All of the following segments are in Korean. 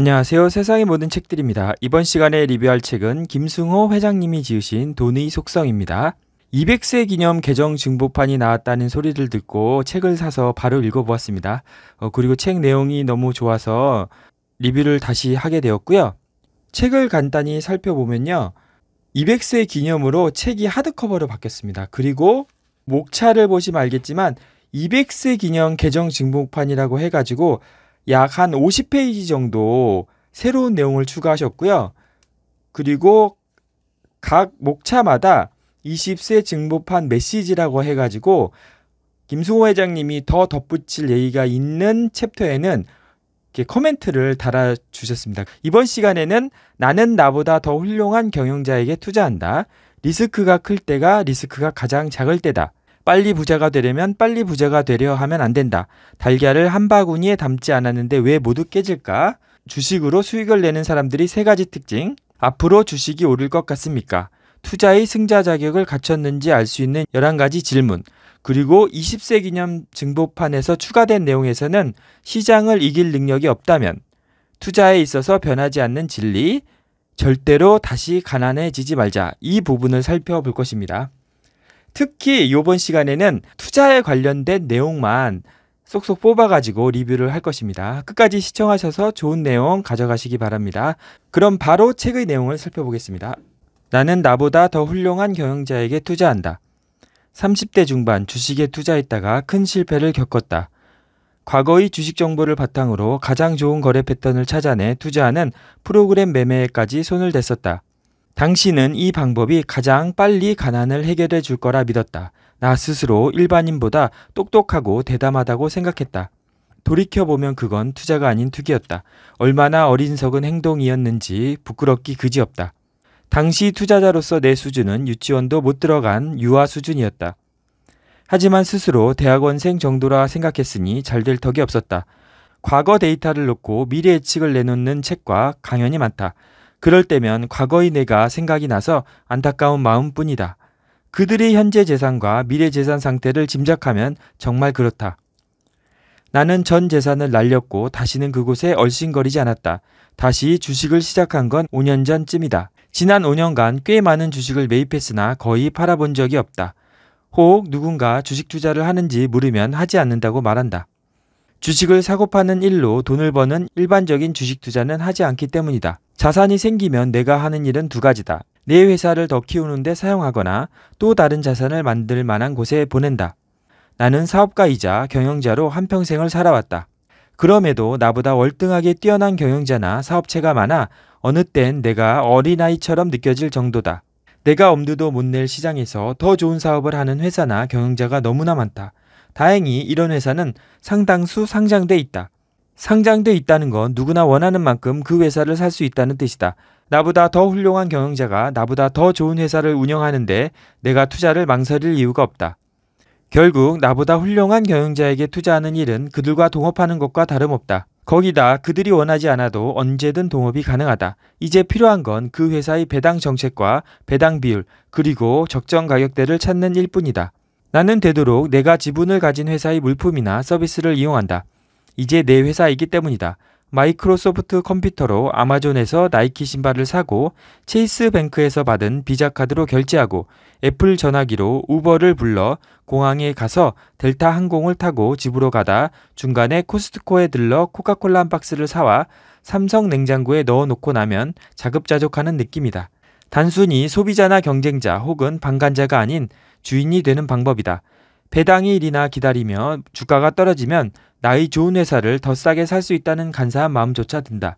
안녕하세요. 세상의 모든 책들입니다. 이번 시간에 리뷰할 책은 김승호 회장님이 지으신 돈의 속성입니다. 200세 기념 개정 증보판이 나왔다는 소리를 듣고 책을 사서 바로 읽어보았습니다. 어, 그리고 책 내용이 너무 좋아서 리뷰를 다시 하게 되었고요. 책을 간단히 살펴보면요. 200세 기념으로 책이 하드커버로 바뀌었습니다. 그리고 목차를 보시면 알겠지만 200세 기념 개정 증보판이라고 해가지고 약한 50페이지 정도 새로운 내용을 추가하셨고요. 그리고 각 목차마다 20세 증보판 메시지라고 해가지고 김승호 회장님이 더 덧붙일 얘기가 있는 챕터에는 이렇게 코멘트를 달아주셨습니다. 이번 시간에는 나는 나보다 더 훌륭한 경영자에게 투자한다. 리스크가 클 때가 리스크가 가장 작을 때다. 빨리 부자가 되려면 빨리 부자가 되려 하면 안 된다. 달걀을 한 바구니에 담지 않았는데 왜 모두 깨질까? 주식으로 수익을 내는 사람들이 세 가지 특징. 앞으로 주식이 오를 것 같습니까? 투자의 승자 자격을 갖췄는지 알 수 있는 11가지 질문. 그리고 20세 기념 증보판에서 추가된 내용에서는 시장을 이길 능력이 없다면 투자에 있어서 변하지 않는 진리, 절대로 다시 가난해지지 말자. 이 부분을 살펴볼 것입니다. 특히 이번 시간에는 투자에 관련된 내용만 쏙쏙 뽑아가지고 리뷰를 할 것입니다. 끝까지 시청하셔서 좋은 내용 가져가시기 바랍니다. 그럼 바로 책의 내용을 살펴보겠습니다. 나는 나보다 더 훌륭한 경영자에게 투자한다. 30대 중반 주식에 투자했다가 큰 실패를 겪었다. 과거의 주식 정보를 바탕으로 가장 좋은 거래 패턴을 찾아내 투자하는 프로그램 매매에까지 손을 댔었다. 당신은 이 방법이 가장 빨리 가난을 해결해 줄 거라 믿었다. 나 스스로 일반인보다 똑똑하고 대담하다고 생각했다. 돌이켜보면 그건 투자가 아닌 투기였다. 얼마나 어린석은 행동이었는지 부끄럽기 그지없다. 당시 투자자로서 내 수준은 유치원도 못 들어간 유아 수준이었다. 하지만 스스로 대학원생 정도라 생각했으니 잘 될턱이 없었다. 과거 데이터를 놓고 미래 예측을 내놓는 책과 강연이 많다. 그럴 때면 과거의 내가 생각이 나서 안타까운 마음뿐이다. 그들의 현재 재산과 미래 재산 상태를 짐작하면 정말 그렇다. 나는 전 재산을 날렸고 다시는 그곳에 얼씬거리지 않았다. 다시 주식을 시작한 건 5년 전쯤이다. 지난 5년간 꽤 많은 주식을 매입했으나 거의 팔아본 적이 없다. 혹 누군가 주식 투자를 하는지 물으면 하지 않는다고 말한다. 주식을 사고 파는 일로 돈을 버는 일반적인 주식 투자는 하지 않기 때문이다. 자산이 생기면 내가 하는 일은 두 가지다. 내 회사를 더 키우는데 사용하거나 또 다른 자산을 만들 만한 곳에 보낸다. 나는 사업가이자 경영자로 한평생을 살아왔다. 그럼에도 나보다 월등하게 뛰어난 경영자나 사업체가 많아 어느 땐 내가 어린아이처럼 느껴질 정도다. 내가 엄두도 못 낼 시장에서 더 좋은 사업을 하는 회사나 경영자가 너무나 많다. 다행히 이런 회사는 상당수 상장돼 있다. 상장돼 있다는 건 누구나 원하는 만큼 그 회사를 살 수 있다는 뜻이다. 나보다 더 훌륭한 경영자가 나보다 더 좋은 회사를 운영하는데 내가 투자를 망설일 이유가 없다. 결국 나보다 훌륭한 경영자에게 투자하는 일은 그들과 동업하는 것과 다름없다. 거기다 그들이 원하지 않아도 언제든 동업이 가능하다. 이제 필요한 건 그 회사의 배당 정책과 배당 비율, 그리고 적정 가격대를 찾는 일뿐이다. 나는 되도록 내가 지분을 가진 회사의 물품이나 서비스를 이용한다. 이제 내 회사이기 때문이다. 마이크로소프트 컴퓨터로 아마존에서 나이키 신발을 사고 체이스 뱅크에서 받은 비자 카드로 결제하고 애플 전화기로 우버를 불러 공항에 가서 델타 항공을 타고 집으로 가다 중간에 코스트코에 들러 코카콜라 한 박스를 사와 삼성 냉장고에 넣어 놓고 나면 자급자족하는 느낌이다. 단순히 소비자나 경쟁자 혹은 방관자가 아닌 주인이 되는 방법이다. 배당이 일이나 기다리며 주가가 떨어지면 나의 좋은 회사를 더 싸게 살 수 있다는 간사한 마음조차 든다.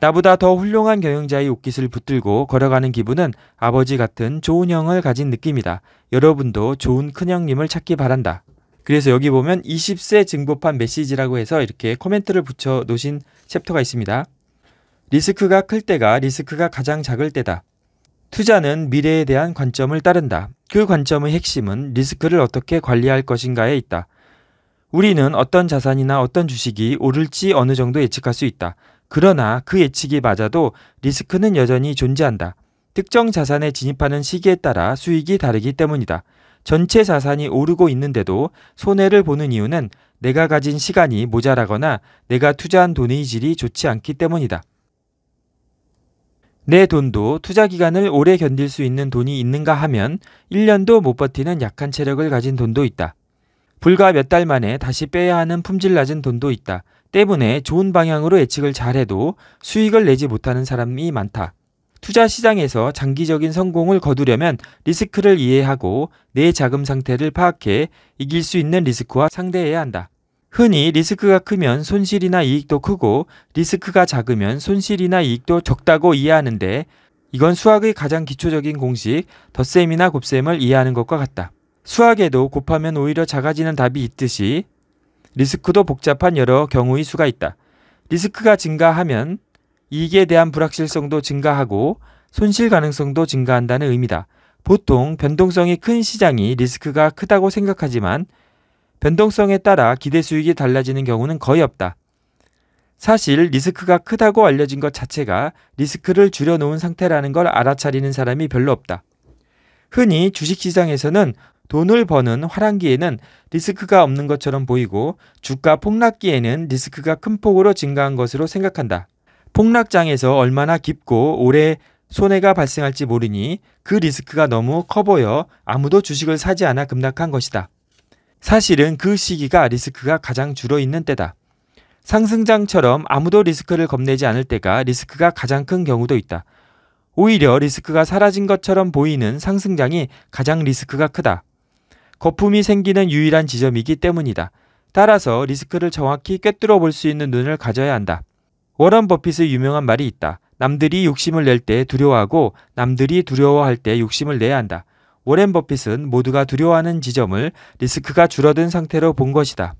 나보다 더 훌륭한 경영자의 옷깃을 붙들고 걸어가는 기분은 아버지 같은 좋은 형을 가진 느낌이다. 여러분도 좋은 큰형님을 찾기 바란다. 그래서 여기 보면 20세 증보판 메시지라고 해서 이렇게 코멘트를 붙여 놓으신 챕터가 있습니다. 리스크가 클 때가 리스크가 가장 작을 때다. 투자는 미래에 대한 관점을 따른다. 그 관점의 핵심은 리스크를 어떻게 관리할 것인가에 있다. 우리는 어떤 자산이나 어떤 주식이 오를지 어느 정도 예측할 수 있다. 그러나 그 예측이 맞아도 리스크는 여전히 존재한다. 특정 자산에 진입하는 시기에 따라 수익이 다르기 때문이다. 전체 자산이 오르고 있는데도 손해를 보는 이유는 내가 가진 시간이 모자라거나 내가 투자한 돈의 질이 좋지 않기 때문이다. 내 돈도 투자 기간을 오래 견딜 수 있는 돈이 있는가 하면 1년도 못 버티는 약한 체력을 가진 돈도 있다. 불과 몇 달 만에 다시 빼야 하는 품질 낮은 돈도 있다. 때문에 좋은 방향으로 예측을 잘해도 수익을 내지 못하는 사람이 많다. 투자 시장에서 장기적인 성공을 거두려면 리스크를 이해하고 내 자금 상태를 파악해 이길 수 있는 리스크와 상대해야 한다. 흔히 리스크가 크면 손실이나 이익도 크고 리스크가 작으면 손실이나 이익도 적다고 이해하는데 이건 수학의 가장 기초적인 공식 덧셈이나 곱셈을 이해하는 것과 같다. 수학에도 곱하면 오히려 작아지는 답이 있듯이 리스크도 복잡한 여러 경우의 수가 있다. 리스크가 증가하면 이익에 대한 불확실성도 증가하고 손실 가능성도 증가한다는 의미다. 보통 변동성이 큰 시장이 리스크가 크다고 생각하지만 변동성에 따라 기대 수익이 달라지는 경우는 거의 없다. 사실 리스크가 크다고 알려진 것 자체가 리스크를 줄여놓은 상태라는 걸 알아차리는 사람이 별로 없다. 흔히 주식시장에서는 돈을 버는 화랑기에는 리스크가 없는 것처럼 보이고 주가 폭락기에는 리스크가 큰 폭으로 증가한 것으로 생각한다. 폭락장에서 얼마나 깊고 오래 손해가 발생할지 모르니 그 리스크가 너무 커 보여 아무도 주식을 사지 않아 급락한 것이다. 사실은 그 시기가 리스크가 가장 줄어 있는 때다. 상승장처럼 아무도 리스크를 겁내지 않을 때가 리스크가 가장 큰 경우도 있다. 오히려 리스크가 사라진 것처럼 보이는 상승장이 가장 리스크가 크다. 거품이 생기는 유일한 지점이기 때문이다. 따라서 리스크를 정확히 꿰뚫어 볼 수 있는 눈을 가져야 한다. 워런 버핏의 유명한 말이 있다. 남들이 욕심을 낼 때 두려워하고 남들이 두려워할 때 욕심을 내야 한다. 워렌 버핏은 모두가 두려워하는 지점을 리스크가 줄어든 상태로 본 것이다.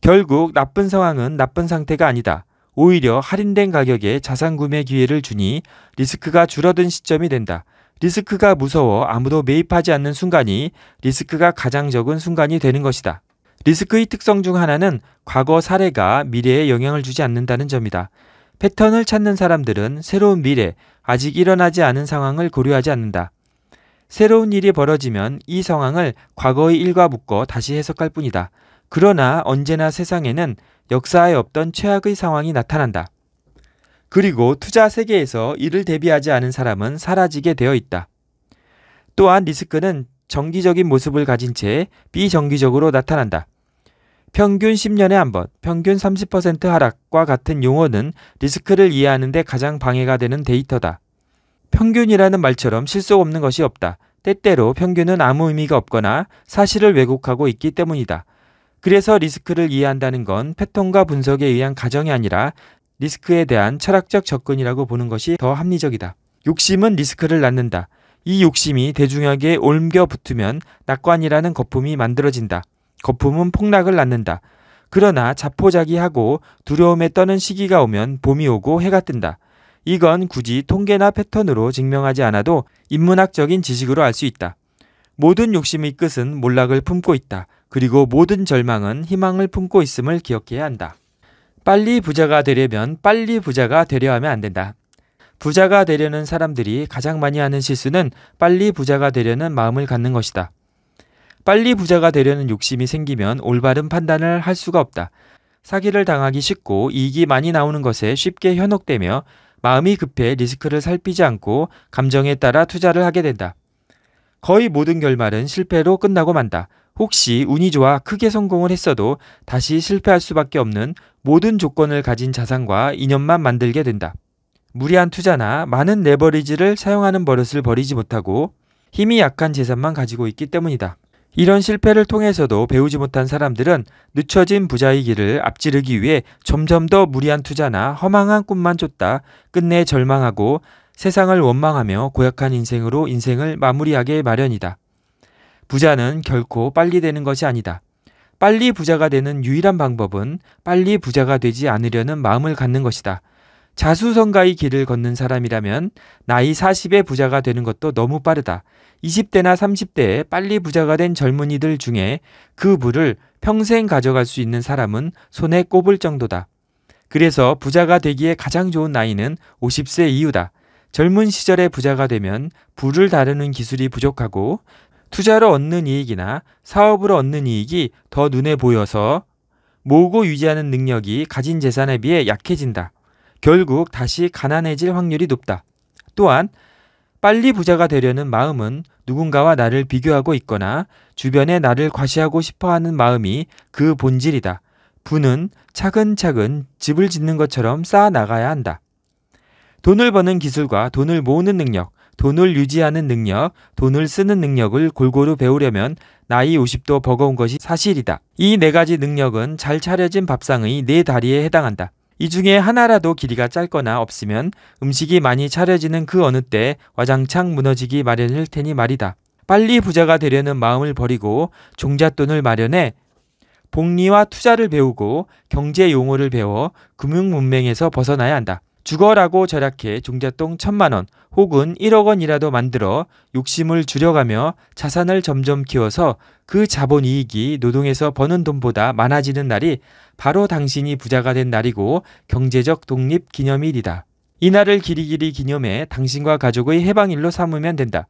결국 나쁜 상황은 나쁜 상태가 아니다. 오히려 할인된 가격에 자산 구매 기회를 주니 리스크가 줄어든 시점이 된다. 리스크가 무서워 아무도 매입하지 않는 순간이 리스크가 가장 적은 순간이 되는 것이다. 리스크의 특성 중 하나는 과거 사례가 미래에 영향을 주지 않는다는 점이다. 패턴을 찾는 사람들은 새로운 미래, 아직 일어나지 않은 상황을 고려하지 않는다. 새로운 일이 벌어지면 이 상황을 과거의 일과 묶어 다시 해석할 뿐이다. 그러나 언제나 세상에는 역사에 없던 최악의 상황이 나타난다. 그리고 투자 세계에서 이를 대비하지 않은 사람은 사라지게 되어 있다. 또한 리스크는 정기적인 모습을 가진 채 비정기적으로 나타난다. 평균 10년에 한 번, 평균 30% 하락과 같은 용어는 리스크를 이해하는데 가장 방해가 되는 데이터다. 평균이라는 말처럼 실속 없는 것이 없다. 때때로 평균은 아무 의미가 없거나 사실을 왜곡하고 있기 때문이다. 그래서 리스크를 이해한다는 건 패턴과 분석에 의한 가정이 아니라 리스크에 대한 철학적 접근이라고 보는 것이 더 합리적이다. 욕심은 리스크를 낳는다. 이 욕심이 대중에게 옮겨 붙으면 낙관이라는 거품이 만들어진다. 거품은 폭락을 낳는다. 그러나 자포자기하고 두려움에 떠는 시기가 오면 봄이 오고 해가 뜬다. 이건 굳이 통계나 패턴으로 증명하지 않아도 인문학적인 지식으로 알 수 있다. 모든 욕심의 끝은 몰락을 품고 있다. 그리고 모든 절망은 희망을 품고 있음을 기억해야 한다. 빨리 부자가 되려면 빨리 부자가 되려 하면 안 된다. 부자가 되려는 사람들이 가장 많이 하는 실수는 빨리 부자가 되려는 마음을 갖는 것이다. 빨리 부자가 되려는 욕심이 생기면 올바른 판단을 할 수가 없다. 사기를 당하기 쉽고 이익이 많이 나오는 것에 쉽게 현혹되며 마음이 급해 리스크를 살피지 않고 감정에 따라 투자를 하게 된다. 거의 모든 결말은 실패로 끝나고 만다. 혹시 운이 좋아 크게 성공을 했어도 다시 실패할 수밖에 없는 모든 조건을 가진 자산과 인연만 만들게 된다. 무리한 투자나 많은 레버리지를 사용하는 버릇을 버리지 못하고 힘이 약한 재산만 가지고 있기 때문이다. 이런 실패를 통해서도 배우지 못한 사람들은 늦춰진 부자의 길을 앞지르기 위해 점점 더 무리한 투자나 허망한 꿈만 쫓다 끝내 절망하고 세상을 원망하며 고약한 인생으로 인생을 마무리하게 마련이다. 부자는 결코 빨리 되는 것이 아니다. 빨리 부자가 되는 유일한 방법은 빨리 부자가 되지 않으려는 마음을 갖는 것이다. 자수성가의 길을 걷는 사람이라면 나이 40에 부자가 되는 것도 너무 빠르다. 20대나 30대에 빨리 부자가 된 젊은이들 중에 그 부를 평생 가져갈 수 있는 사람은 손에 꼽을 정도다. 그래서 부자가 되기에 가장 좋은 나이는 50세 이후다. 젊은 시절에 부자가 되면 부를 다루는 기술이 부족하고 투자로 얻는 이익이나 사업으로 얻는 이익이 더 눈에 보여서 모으고 유지하는 능력이 가진 재산에 비해 약해진다. 결국 다시 가난해질 확률이 높다. 또한 빨리 부자가 되려는 마음은 누군가와 나를 비교하고 있거나 주변에 나를 과시하고 싶어 하는 마음이 그 본질이다. 부는 차근차근 집을 짓는 것처럼 쌓아 나가야 한다. 돈을 버는 기술과 돈을 모으는 능력, 돈을 유지하는 능력, 돈을 쓰는 능력을 골고루 배우려면 나이 50도 버거운 것이 사실이다. 이 네 가지 능력은 잘 차려진 밥상의 네 다리에 해당한다. 이 중에 하나라도 길이가 짧거나 없으면 음식이 많이 차려지는 그 어느 때 와장창 무너지기 마련일 테니 말이다. 빨리 부자가 되려는 마음을 버리고 종잣돈을 마련해 복리와 투자를 배우고 경제 용어를 배워 금융 문맹에서 벗어나야 한다. 죽어라고 절약해 종잣돈 천만 원 혹은 1억 원이라도 만들어 욕심을 줄여가며 자산을 점점 키워서 그 자본 이익이 노동에서 버는 돈보다 많아지는 날이 바로 당신이 부자가 된 날이고 경제적 독립 기념일이다. 이 날을 길이길이 기념해 당신과 가족의 해방일로 삼으면 된다.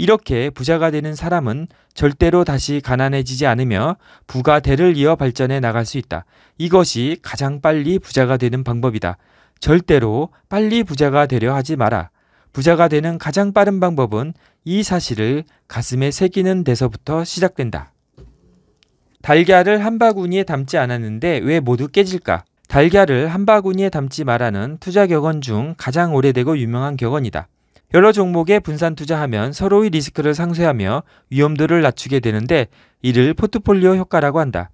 이렇게 부자가 되는 사람은 절대로 다시 가난해지지 않으며 부가 대를 이어 발전해 나갈 수 있다. 이것이 가장 빨리 부자가 되는 방법이다. 절대로 빨리 부자가 되려 하지 마라. 부자가 되는 가장 빠른 방법은 이 사실을 가슴에 새기는 데서부터 시작된다. 달걀을 한 바구니에 담지 않았는데 왜 모두 깨질까? 달걀을 한 바구니에 담지 말라는 투자 격언 중 가장 오래되고 유명한 격언이다. 여러 종목에 분산 투자하면 서로의 리스크를 상쇄하며 위험도를 낮추게 되는데 이를 포트폴리오 효과라고 한다.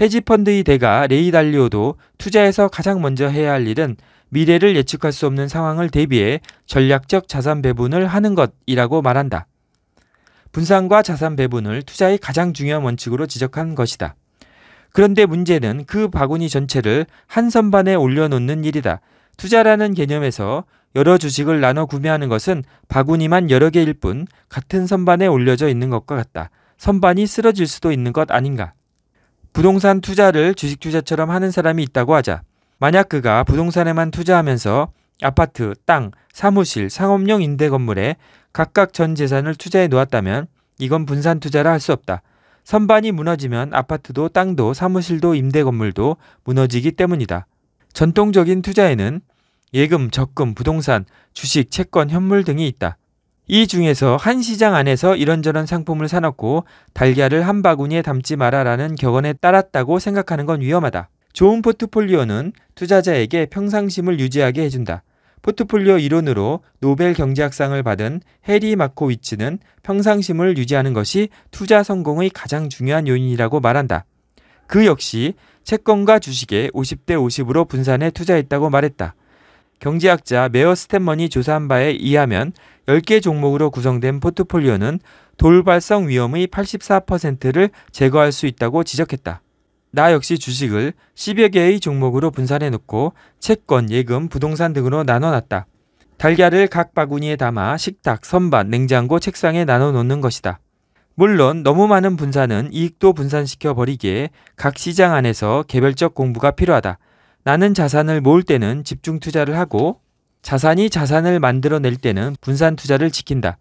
헤지펀드의 대가 레이 달리오도 투자에서 가장 먼저 해야 할 일은 미래를 예측할 수 없는 상황을 대비해 전략적 자산 배분을 하는 것이라고 말한다. 분산과 자산 배분을 투자의 가장 중요한 원칙으로 지적한 것이다. 그런데 문제는 그 바구니 전체를 한 선반에 올려놓는 일이다. 투자라는 개념에서 여러 주식을 나눠 구매하는 것은 바구니만 여러 개일 뿐 같은 선반에 올려져 있는 것과 같다. 선반이 쓰러질 수도 있는 것 아닌가. 부동산 투자를 주식 투자처럼 하는 사람이 있다고 하자 만약 그가 부동산에만 투자하면서 아파트, 땅, 사무실, 상업용 임대 건물에 각각 전 재산을 투자해 놓았다면 이건 분산 투자라 할 수 없다. 선반이 무너지면 아파트도 땅도 사무실도 임대 건물도 무너지기 때문이다. 전통적인 투자에는 예금, 적금, 부동산, 주식, 채권, 현물 등이 있다. 이 중에서 한 시장 안에서 이런저런 상품을 사놓고 달걀을 한 바구니에 담지 마라라는 격언에 따랐다고 생각하는 건 위험하다. 좋은 포트폴리오는 투자자에게 평상심을 유지하게 해준다. 포트폴리오 이론으로 노벨 경제학상을 받은 해리 마코위치는 평상심을 유지하는 것이 투자 성공의 가장 중요한 요인이라고 말한다. 그 역시 채권과 주식에 50대 50으로 분산해 투자했다고 말했다. 경제학자 메어 스탠먼이 조사한 바에 의하면 10개 종목으로 구성된 포트폴리오는 돌발성 위험의 84%를 제거할 수 있다고 지적했다. 나 역시 주식을 10여 개의 종목으로 분산해 놓고 채권, 예금, 부동산 등으로 나눠 놨다. 달걀을 각 바구니에 담아 식탁, 선반, 냉장고, 책상에 나눠 놓는 것이다. 물론 너무 많은 분산은 이익도 분산시켜 버리기에 각 시장 안에서 개별적 공부가 필요하다. 나는 자산을 모을 때는 집중 투자를 하고 자산이 자산을 만들어낼 때는 분산 투자를 지킨다.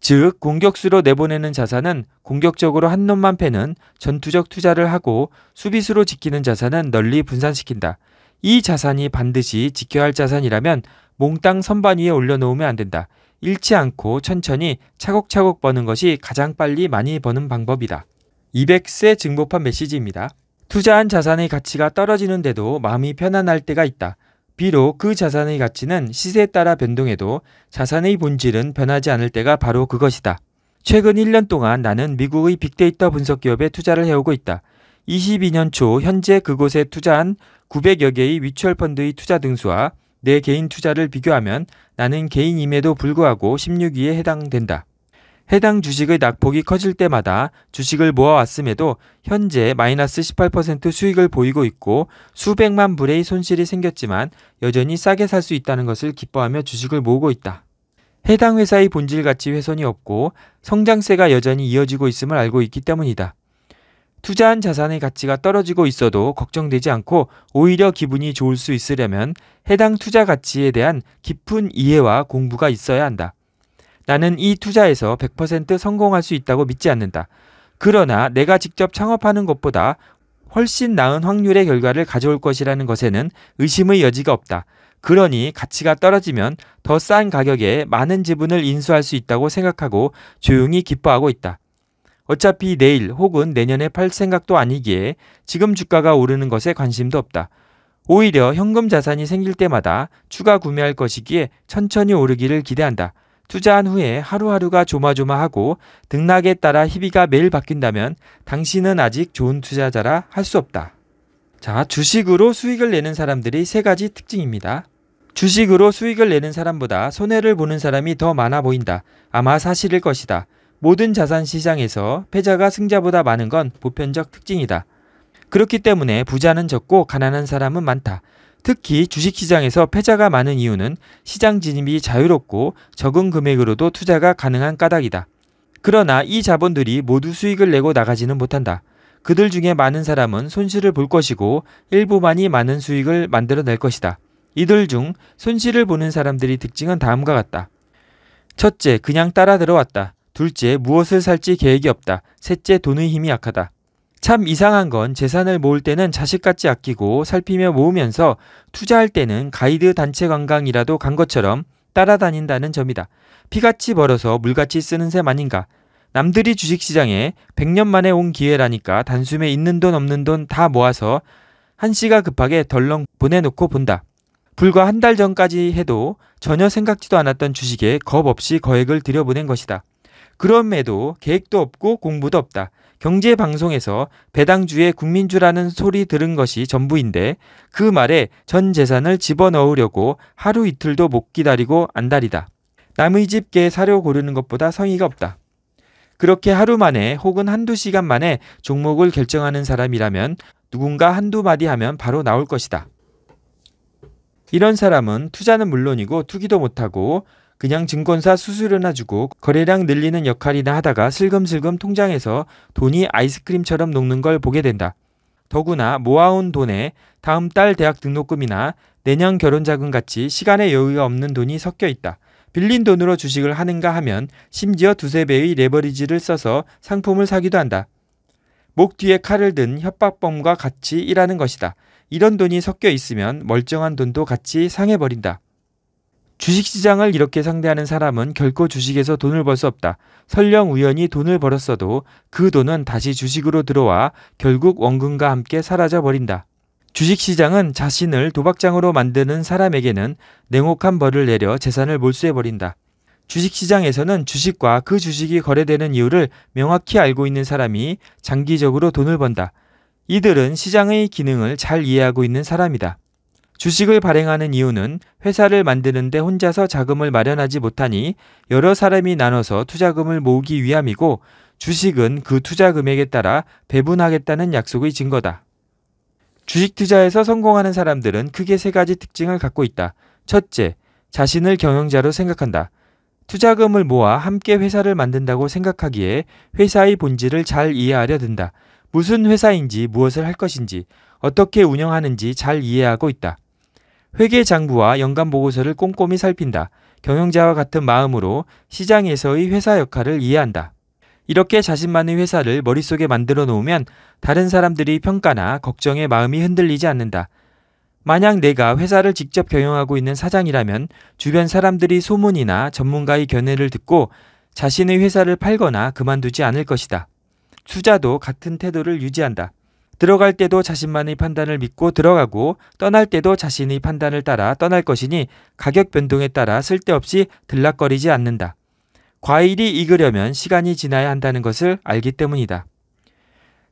즉 공격수로 내보내는 자산은 공격적으로 한 놈만 패는 전투적 투자를 하고 수비수로 지키는 자산은 널리 분산시킨다. 이 자산이 반드시 지켜야 할 자산이라면 몽땅 선반 위에 올려놓으면 안 된다. 잃지 않고 천천히 차곡차곡 버는 것이 가장 빨리 많이 버는 방법이다. 200세 증보판 메시지입니다. 투자한 자산의 가치가 떨어지는데도 마음이 편안할 때가 있다. 비록 그 자산의 가치는 시세에 따라 변동해도 자산의 본질은 변하지 않을 때가 바로 그것이다. 최근 1년 동안 나는 미국의 빅데이터 분석 기업에 투자를 해오고 있다. 22년 초 현재 그곳에 투자한 900여 개의 위추얼 펀드의 투자 등수와 내 개인 투자를 비교하면 나는 개인임에도 불구하고 16위에 해당된다. 해당 주식의 낙폭이 커질 때마다 주식을 모아왔음에도 현재 마이너스 18% 수익을 보이고 있고 수백만 불의 손실이 생겼지만 여전히 싸게 살 수 있다는 것을 기뻐하며 주식을 모으고 있다. 해당 회사의 본질 가치 훼손이 없고 성장세가 여전히 이어지고 있음을 알고 있기 때문이다. 투자한 자산의 가치가 떨어지고 있어도 걱정되지 않고 오히려 기분이 좋을 수 있으려면 해당 투자 가치에 대한 깊은 이해와 공부가 있어야 한다. 나는 이 투자에서 100% 성공할 수 있다고 믿지 않는다. 그러나 내가 직접 창업하는 것보다 훨씬 나은 확률의 결과를 가져올 것이라는 것에는 의심의 여지가 없다. 그러니 가치가 떨어지면 더 싼 가격에 많은 지분을 인수할 수 있다고 생각하고 조용히 기뻐하고 있다. 어차피 내일 혹은 내년에 팔 생각도 아니기에 지금 주가가 오르는 것에 관심도 없다. 오히려 현금 자산이 생길 때마다 추가 구매할 것이기에 천천히 오르기를 기대한다. 투자한 후에 하루하루가 조마조마하고 등락에 따라 희비가 매일 바뀐다면 당신은 아직 좋은 투자자라 할 수 없다. 자, 주식으로 수익을 내는 사람들이 세 가지 특징입니다. 주식으로 수익을 내는 사람보다 손해를 보는 사람이 더 많아 보인다. 아마 사실일 것이다. 모든 자산 시장에서 패자가 승자보다 많은 건 보편적 특징이다. 그렇기 때문에 부자는 적고 가난한 사람은 많다. 특히 주식시장에서 패자가 많은 이유는 시장 진입이 자유롭고 적은 금액으로도 투자가 가능한 까닭이다. 그러나 이 자본들이 모두 수익을 내고 나가지는 못한다. 그들 중에 많은 사람은 손실을 볼 것이고 일부만이 많은 수익을 만들어낼 것이다. 이들 중 손실을 보는 사람들이 특징은 다음과 같다. 첫째, 그냥 따라 들어왔다. 둘째, 무엇을 살지 계획이 없다. 셋째, 돈의 힘이 약하다. 참 이상한 건 재산을 모을 때는 자식같이 아끼고 살피며 모으면서 투자할 때는 가이드 단체 관광이라도 간 것처럼 따라다닌다는 점이다. 피같이 벌어서 물같이 쓰는 셈 아닌가. 남들이 주식시장에 100년 만에 온 기회라니까 단숨에 있는 돈 없는 돈 다 모아서 한씨가 급하게 덜렁 보내놓고 본다. 불과 한 달 전까지 해도 전혀 생각지도 않았던 주식에 겁 없이 거액을 들여보낸 것이다. 그럼에도 계획도 없고 공부도 없다. 경제 방송에서 배당주의 국민주라는 소리 들은 것이 전부인데 그 말에 전 재산을 집어넣으려고 하루 이틀도 못 기다리고 안달이다. 남의 집게 사려 고르는 것보다 성의가 없다. 그렇게 하루 만에 혹은 한두 시간 만에 종목을 결정하는 사람이라면 누군가 한두 마디 하면 바로 나올 것이다. 이런 사람은 투자는 물론이고 투기도 못하고 그냥 증권사 수수료나 주고 거래량 늘리는 역할이나 하다가 슬금슬금 통장에서 돈이 아이스크림처럼 녹는 걸 보게 된다. 더구나 모아온 돈에 다음 달 대학 등록금이나 내년 결혼 자금 같이 시간의 여유가 없는 돈이 섞여 있다. 빌린 돈으로 주식을 하는가 하면 심지어 두세 배의 레버리지를 써서 상품을 사기도 한다. 목 뒤에 칼을 든 협박범과 같이 일하는 것이다. 이런 돈이 섞여 있으면 멀쩡한 돈도 같이 상해버린다. 주식시장을 이렇게 상대하는 사람은 결코 주식에서 돈을 벌 수 없다. 설령 우연히 돈을 벌었어도 그 돈은 다시 주식으로 들어와 결국 원금과 함께 사라져 버린다. 주식시장은 자신을 도박장으로 만드는 사람에게는 냉혹한 벌을 내려 재산을 몰수해 버린다. 주식시장에서는 주식과 그 주식이 거래되는 이유를 명확히 알고 있는 사람이 장기적으로 돈을 번다. 이들은 시장의 기능을 잘 이해하고 있는 사람이다. 주식을 발행하는 이유는 회사를 만드는데 혼자서 자금을 마련하지 못하니 여러 사람이 나눠서 투자금을 모으기 위함이고 주식은 그 투자 금액에 따라 배분하겠다는 약속의 증거다. 주식 투자에서 성공하는 사람들은 크게 세 가지 특징을 갖고 있다. 첫째, 자신을 경영자로 생각한다. 투자금을 모아 함께 회사를 만든다고 생각하기에 회사의 본질을 잘 이해하려 든다. 무슨 회사인지 무엇을 할 것인지 어떻게 운영하는지 잘 이해하고 있다. 회계 장부와 연간 보고서를 꼼꼼히 살핀다. 경영자와 같은 마음으로 시장에서의 회사 역할을 이해한다. 이렇게 자신만의 회사를 머릿속에 만들어 놓으면 다른 사람들이 평가나 걱정에 마음이 흔들리지 않는다. 만약 내가 회사를 직접 경영하고 있는 사장이라면 주변 사람들이 소문이나 전문가의 견해를 듣고 자신의 회사를 팔거나 그만두지 않을 것이다. 투자도 같은 태도를 유지한다. 들어갈 때도 자신만의 판단을 믿고 들어가고 떠날 때도 자신의 판단을 따라 떠날 것이니 가격 변동에 따라 쓸데없이 들락거리지 않는다. 과일이 익으려면 시간이 지나야 한다는 것을 알기 때문이다.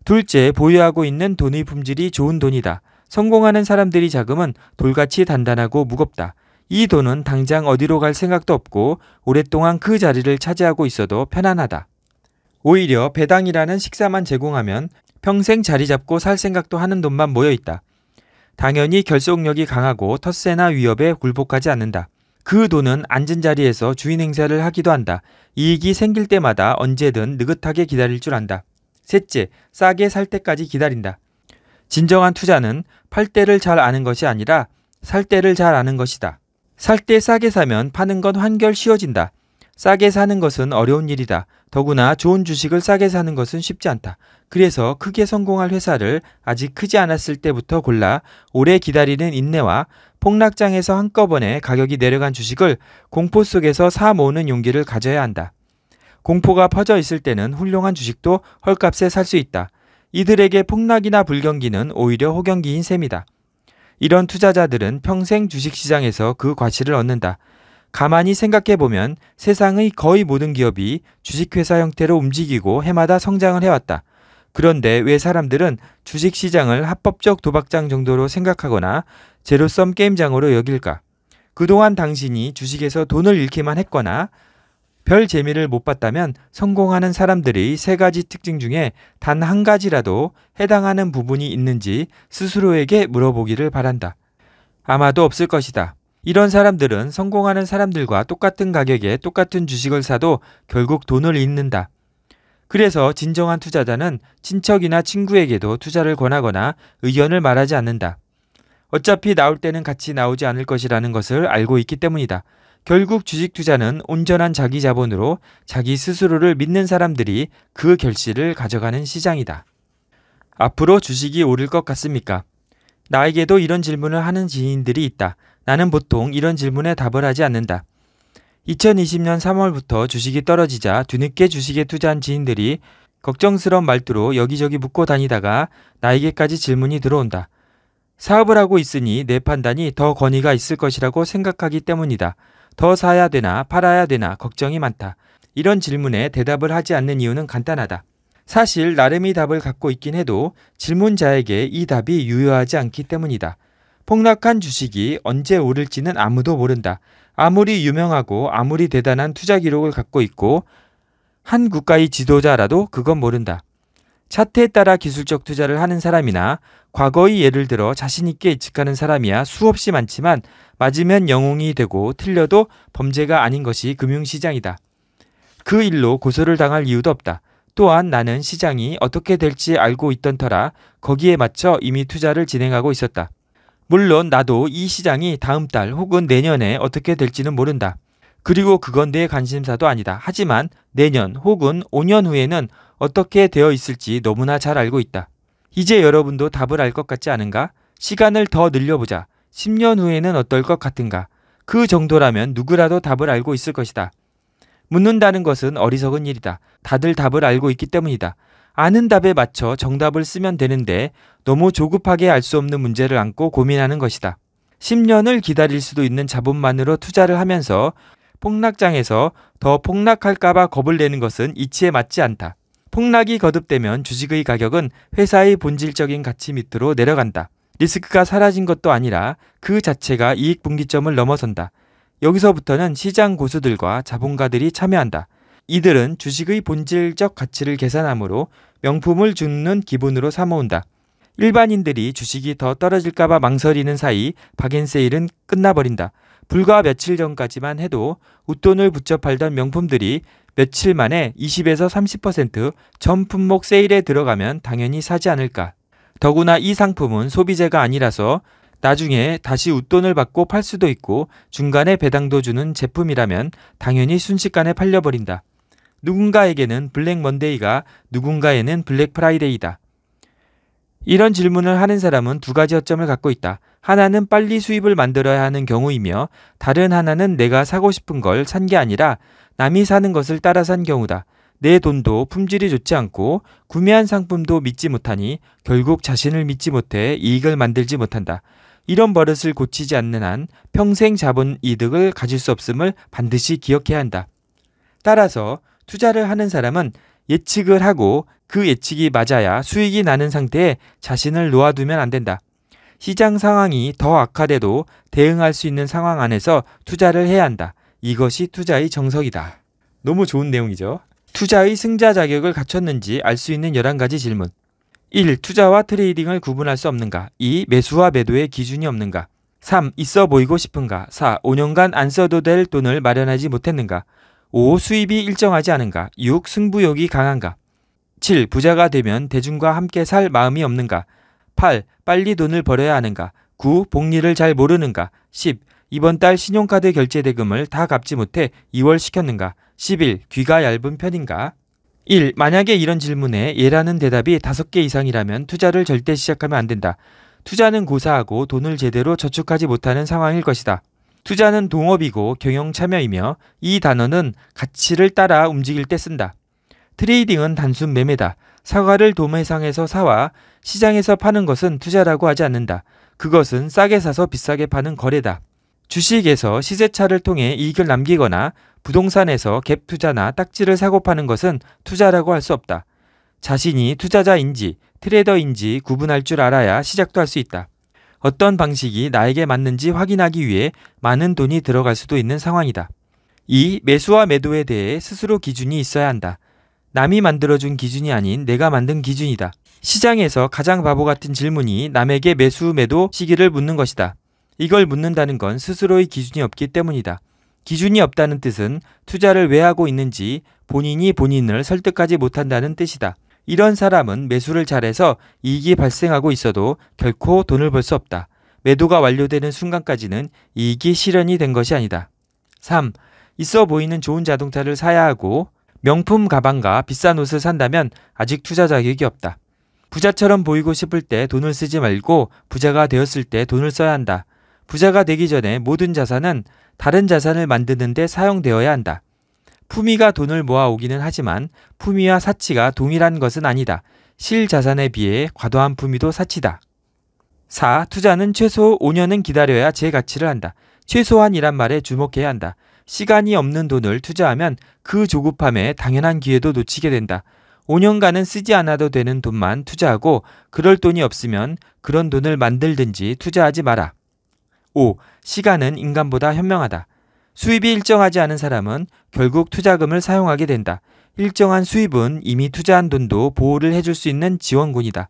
둘째, 보유하고 있는 돈의 품질이 좋은 돈이다. 성공하는 사람들이 자금은 돌같이 단단하고 무겁다. 이 돈은 당장 어디로 갈 생각도 없고 오랫동안 그 자리를 차지하고 있어도 편안하다. 오히려 배당이라는 식사만 제공하면 평생 자리 잡고 살 생각도 하는 돈만 모여 있다. 당연히 결속력이 강하고 텃세나 위협에 굴복하지 않는다. 그 돈은 앉은 자리에서 주인 행세를 하기도 한다. 이익이 생길 때마다 언제든 느긋하게 기다릴 줄 안다. 셋째, 싸게 살 때까지 기다린다. 진정한 투자는 팔 때를 잘 아는 것이 아니라 살 때를 잘 아는 것이다. 살 때 싸게 사면 파는 건 한결 쉬워진다. 싸게 사는 것은 어려운 일이다. 더구나 좋은 주식을 싸게 사는 것은 쉽지 않다. 그래서 크게 성공할 회사를 아직 크지 않았을 때부터 골라 오래 기다리는 인내와 폭락장에서 한꺼번에 가격이 내려간 주식을 공포 속에서 사 모으는 용기를 가져야 한다. 공포가 퍼져 있을 때는 훌륭한 주식도 헐값에 살 수 있다. 이들에게 폭락이나 불경기는 오히려 호경기인 셈이다. 이런 투자자들은 평생 주식시장에서 그 과실을 얻는다. 가만히 생각해 보면 세상의 거의 모든 기업이 주식회사 형태로 움직이고 해마다 성장을 해왔다. 그런데 왜 사람들은 주식시장을 합법적 도박장 정도로 생각하거나 제로섬 게임장으로 여길까? 그동안 당신이 주식에서 돈을 잃기만 했거나 별 재미를 못 봤다면 성공하는 사람들의 세 가지 특징 중에 단 한 가지라도 해당하는 부분이 있는지 스스로에게 물어보기를 바란다. 아마도 없을 것이다. 이런 사람들은 성공하는 사람들과 똑같은 가격에 똑같은 주식을 사도 결국 돈을 잃는다. 그래서 진정한 투자자는 친척이나 친구에게도 투자를 권하거나 의견을 말하지 않는다. 어차피 나올 때는 같이 나오지 않을 것이라는 것을 알고 있기 때문이다. 결국 주식 투자는 온전한 자기 자본으로 자기 스스로를 믿는 사람들이 그 결실을 가져가는 시장이다. 앞으로 주식이 오를 것 같습니까? 나에게도 이런 질문을 하는 지인들이 있다. 나는 보통 이런 질문에 답을 하지 않는다. 2020년 3월부터 주식이 떨어지자 뒤늦게 주식에 투자한 지인들이 걱정스러운 말투로 여기저기 묻고 다니다가 나에게까지 질문이 들어온다. 사업을 하고 있으니 내 판단이 더 권위가 있을 것이라고 생각하기 때문이다. 더 사야 되나 팔아야 되나 걱정이 많다. 이런 질문에 대답을 하지 않는 이유는 간단하다. 사실 나름의 답을 갖고 있긴 해도 질문자에게 이 답이 유효하지 않기 때문이다. 폭락한 주식이 언제 오를지는 아무도 모른다. 아무리 유명하고 아무리 대단한 투자 기록을 갖고 있고 한 국가의 지도자라도 그건 모른다. 차트에 따라 기술적 투자를 하는 사람이나 과거의 예를 들어 자신있게 예측하는 사람이야 수없이 많지만 맞으면 영웅이 되고 틀려도 범죄가 아닌 것이 금융시장이다. 그 일로 고소를 당할 이유도 없다. 또한 나는 시장이 어떻게 될지 알고 있던 터라 거기에 맞춰 이미 투자를 진행하고 있었다. 물론 나도 이 시장이 다음 달 혹은 내년에 어떻게 될지는 모른다. 그리고 그건 내 관심사도 아니다. 하지만 내년 혹은 5년 후에는 어떻게 되어 있을지 너무나 잘 알고 있다. 이제 여러분도 답을 알 것 같지 않은가? 시간을 더 늘려보자. 10년 후에는 어떨 것 같은가? 그 정도라면 누구라도 답을 알고 있을 것이다. 묻는다는 것은 어리석은 일이다. 다들 답을 알고 있기 때문이다. 아는 답에 맞춰 정답을 쓰면 되는데 너무 조급하게 알 수 없는 문제를 안고 고민하는 것이다. 10년을 기다릴 수도 있는 자본만으로 투자를 하면서 폭락장에서 더 폭락할까봐 겁을 내는 것은 이치에 맞지 않다. 폭락이 거듭되면 주식의 가격은 회사의 본질적인 가치 밑으로 내려간다. 리스크가 사라진 것도 아니라 그 자체가 이익 분기점을 넘어선다. 여기서부터는 시장 고수들과 자본가들이 참여한다. 이들은 주식의 본질적 가치를 계산함으로 명품을 주는 기분으로 삼아온다 일반인들이 주식이 더 떨어질까봐 망설이는 사이 박앤세일은 끝나버린다. 불과 며칠 전까지만 해도 웃돈을 붙여 팔던 명품들이 며칠 만에 20에서 30%전 품목 세일에 들어가면 당연히 사지 않을까. 더구나 이 상품은 소비재가 아니라서 나중에 다시 웃돈을 받고 팔 수도 있고 중간에 배당도 주는 제품이라면 당연히 순식간에 팔려버린다. 누군가에게는 블랙 먼데이가 누군가에는 블랙 프라이데이다. 이런 질문을 하는 사람은 두 가지 어점을 갖고 있다. 하나는 빨리 수입을 만들어야 하는 경우이며 다른 하나는 내가 사고 싶은 걸 산 게 아니라 남이 사는 것을 따라 산 경우다. 내 돈도 품질이 좋지 않고 구매한 상품도 믿지 못하니 결국 자신을 믿지 못해 이익을 만들지 못한다. 이런 버릇을 고치지 않는 한 평생 자본 이득을 가질 수 없음을 반드시 기억해야 한다. 따라서 투자를 하는 사람은 예측을 하고 그 예측이 맞아야 수익이 나는 상태에 자신을 놓아두면 안 된다. 시장 상황이 더 악화돼도 대응할 수 있는 상황 안에서 투자를 해야 한다. 이것이 투자의 정석이다. 너무 좋은 내용이죠. 투자의 승자 자격을 갖췄는지 알 수 있는 11가지 질문. 1. 투자와 트레이딩을 구분할 수 없는가? 2. 매수와 매도의 기준이 없는가? 3. 있어 보이고 싶은가? 4. 5년간 안 써도 될 돈을 마련하지 못했는가? 5. 수입이 일정하지 않은가? 6. 승부욕이 강한가? 7. 부자가 되면 대중과 함께 살 마음이 없는가? 8. 빨리 돈을 벌어야 하는가? 9. 복리를 잘 모르는가? 10. 이번 달 신용카드 결제 대금을 다 갚지 못해 2월 시켰는가? 11. 귀가 얇은 편인가? 1. 만약에 이런 질문에 예라는 대답이 5개 이상이라면 투자를 절대 시작하면 안 된다. 투자는 고사하고 돈을 제대로 저축하지 못하는 상황일 것이다. 투자는 동업이고 경영 참여이며 이 단어는 가치를 따라 움직일 때 쓴다. 트레이딩은 단순 매매다. 사과를 도매상에서 사와 시장에서 파는 것은 투자라고 하지 않는다. 그것은 싸게 사서 비싸게 파는 거래다. 주식에서 시세차를 통해 이익을 남기거나 부동산에서 갭 투자나 딱지를 사고 파는 것은 투자라고 할 수 없다. 자신이 투자자인지 트레더인지 구분할 줄 알아야 시작도 할 수 있다. 어떤 방식이 나에게 맞는지 확인하기 위해 많은 돈이 들어갈 수도 있는 상황이다. 이 매수와 매도에 대해 스스로 기준이 있어야 한다. 남이 만들어준 기준이 아닌 내가 만든 기준이다. 시장에서 가장 바보 같은 질문이 남에게 매수 매도 시기를 묻는 것이다. 이걸 묻는다는 건 스스로의 기준이 없기 때문이다. 기준이 없다는 뜻은 투자를 왜 하고 있는지 본인이 본인을 설득하지 못한다는 뜻이다. 이런 사람은 매수를 잘해서 이익이 발생하고 있어도 결코 돈을 벌 수 없다. 매도가 완료되는 순간까지는 이익이 실현이 된 것이 아니다. 3. 있어 보이는 좋은 자동차를 사야 하고 명품 가방과 비싼 옷을 산다면 아직 투자 자격이 없다. 부자처럼 보이고 싶을 때 돈을 쓰지 말고 부자가 되었을 때 돈을 써야 한다. 부자가 되기 전에 모든 자산은 다른 자산을 만드는데 사용되어야 한다. 품위가 돈을 모아오기는 하지만 품위와 사치가 동일한 것은 아니다. 실자산에 비해 과도한 품위도 사치다. 4. 투자는 최소 5년은 기다려야 재가치를 한다. 최소한이란 말에 주목해야 한다. 시간이 없는 돈을 투자하면 그 조급함에 당연한 기회도 놓치게 된다. 5년간은 쓰지 않아도 되는 돈만 투자하고 그럴 돈이 없으면 그런 돈을 만들든지 투자하지 마라. 5. 시간은 인간보다 현명하다. 수입이 일정하지 않은 사람은 결국 투자금을 사용하게 된다. 일정한 수입은 이미 투자한 돈도 보호를 해줄 수 있는 지원군이다.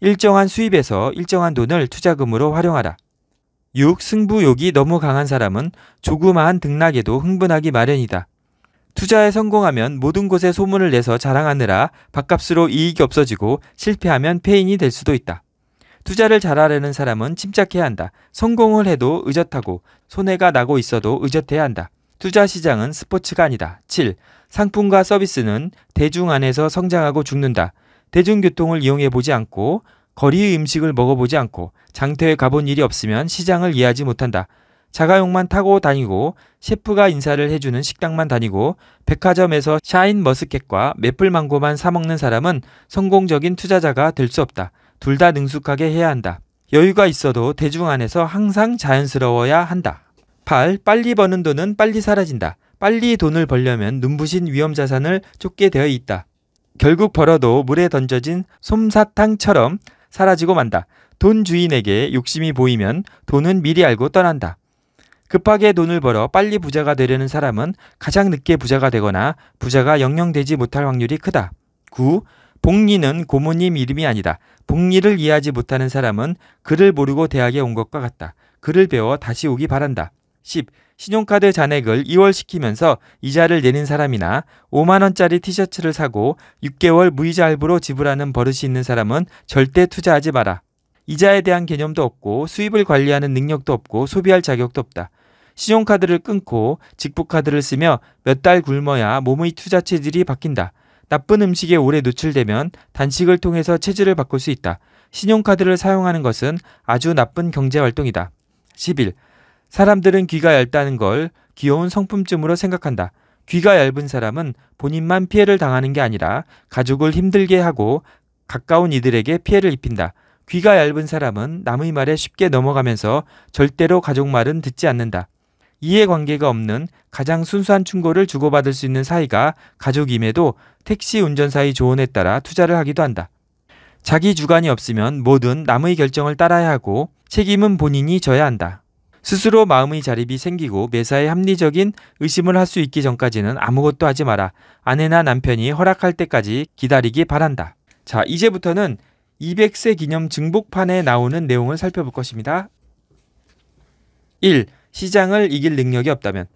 일정한 수입에서 일정한 돈을 투자금으로 활용하라. 6. 승부욕이 너무 강한 사람은 조그마한 등락에도 흥분하기 마련이다. 투자에 성공하면 모든 곳에 소문을 내서 자랑하느라 밥값으로 이익이 없어지고 실패하면 폐인이 될 수도 있다. 투자를 잘하려는 사람은 침착해야 한다. 성공을 해도 의젓하고 손해가 나고 있어도 의젓해야 한다. 투자 시장은 스포츠가 아니다. 7. 상품과 서비스는 대중 안에서 성장하고 죽는다. 대중교통을 이용해 보지 않고 거리 의 음식을 먹어보지 않고 장터에 가본 일이 없으면 시장을 이해하지 못한다. 자가용만 타고 다니고 셰프가 인사를 해주는 식당만 다니고 백화점에서 샤인 머스켓과 메플망고만 사먹는 사람은 성공적인 투자자가 될 수 없다. 둘다 능숙하게 해야 한다. 여유가 있어도 대중 안에서 항상 자연스러워야 한다. 8. 빨리 버는 돈은 빨리 사라진다. 빨리 돈을 벌려면 눈부신 위험 자산을 쫓게 되어 있다. 결국 벌어도 물에 던져진 솜사탕처럼 사라지고 만다. 돈 주인에게 욕심이 보이면 돈은 미리 알고 떠난다. 급하게 돈을 벌어 빨리 부자가 되려는 사람은 가장 늦게 부자가 되거나 부자가 영영되지 못할 확률이 크다. 9. 복리는 고모님 이름이 아니다. 복리를 이해하지 못하는 사람은 그를 모르고 대학에 온 것과 같다. 그를 배워 다시 오기 바란다. 10. 신용카드 잔액을 이월시키면서 이자를 내는 사람이나 5만원짜리 티셔츠를 사고 6개월 무이자 할부로 지불하는 버릇이 있는 사람은 절대 투자하지 마라. 이자에 대한 개념도 없고 수입을 관리하는 능력도 없고 소비할 자격도 없다. 신용카드를 끊고 직부카드를 쓰며 몇 달 굶어야 몸의 투자 체질이 바뀐다. 나쁜 음식에 오래 노출되면 단식을 통해서 체질을 바꿀 수 있다. 신용카드를 사용하는 것은 아주 나쁜 경제활동이다. 1 1 사람들은 귀가 얇다는 걸 귀여운 성품쯤으로 생각한다. 귀가 얇은 사람은 본인만 피해를 당하는 게 아니라 가족을 힘들게 하고 가까운 이들에게 피해를 입힌다. 귀가 얇은 사람은 남의 말에 쉽게 넘어가면서 절대로 가족 말은 듣지 않는다. 이해관계가 없는 가장 순수한 충고를 주고받을 수 있는 사이가 가족임에도 택시 운전사의 조언에 따라 투자를 하기도 한다. 자기 주관이 없으면 모든 남의 결정을 따라야 하고 책임은 본인이 져야 한다. 스스로 마음의 자립이 생기고 매사에 합리적인 의심을 할 수 있기 전까지는 아무것도 하지 마라. 아내나 남편이 허락할 때까지 기다리기 바란다. 자, 이제부터는 200세 기념 증복판에 나오는 내용을 살펴볼 것입니다. 1. 시장을 이길 능력이 없다면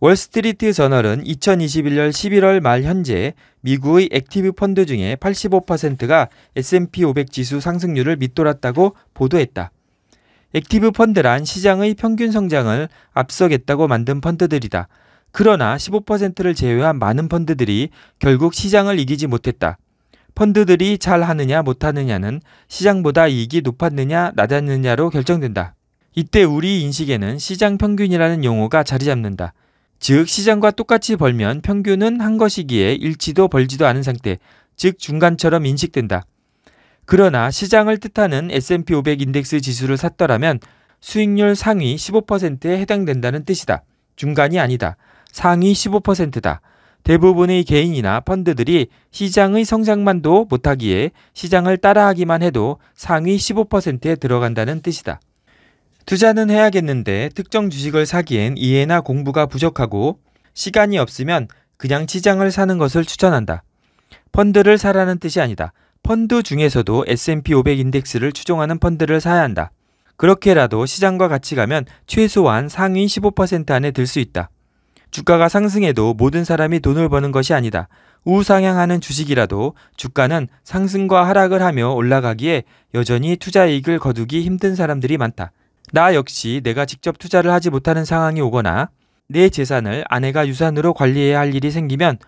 월스트리트 저널은 2021년 11월 말 현재 미국의 액티브 펀드 중에 85%가 S&P 500 지수 상승률을 밑돌았다고 보도했다. 액티브 펀드란 시장의 평균 성장을 앞서겠다고 만든 펀드들이다. 그러나 15%를 제외한 많은 펀드들이 결국 시장을 이기지 못했다. 펀드들이 잘 하느냐 못하느냐는 시장보다 이익이 높았느냐 낮았느냐로 결정된다. 이때 우리 인식에는 시장 평균이라는 용어가 자리 잡는다. 즉 시장과 똑같이 벌면 평균은 한 것이기에 일치도 벌지도 않은 상태, 즉 중간처럼 인식된다. 그러나 시장을 뜻하는 S&P 500 인덱스 지수를 샀더라면 수익률 상위 15%에 해당된다는 뜻이다. 중간이 아니다. 상위 15%다. 대부분의 개인이나 펀드들이 시장의 성장만도 못하기에 시장을 따라하기만 해도 상위 15%에 들어간다는 뜻이다. 투자는 해야겠는데 특정 주식을 사기엔 이해나 공부가 부족하고 시간이 없으면 그냥 시장을 사는 것을 추천한다. 펀드를 사라는 뜻이 아니다. 펀드 중에서도 S&P 500 인덱스를 추종하는 펀드를 사야 한다. 그렇게라도 시장과 같이 가면 최소한 상위 15% 안에 들 수 있다. 주가가 상승해도 모든 사람이 돈을 버는 것이 아니다. 우상향하는 주식이라도 주가는 상승과 하락을 하며 올라가기에 여전히 투자 이익을 거두기 힘든 사람들이 많다. 나 역시 내가 직접 투자를 하지 못하는 상황이 오거나 내 재산을 아내가 유산으로 관리해야 할 일이 생기면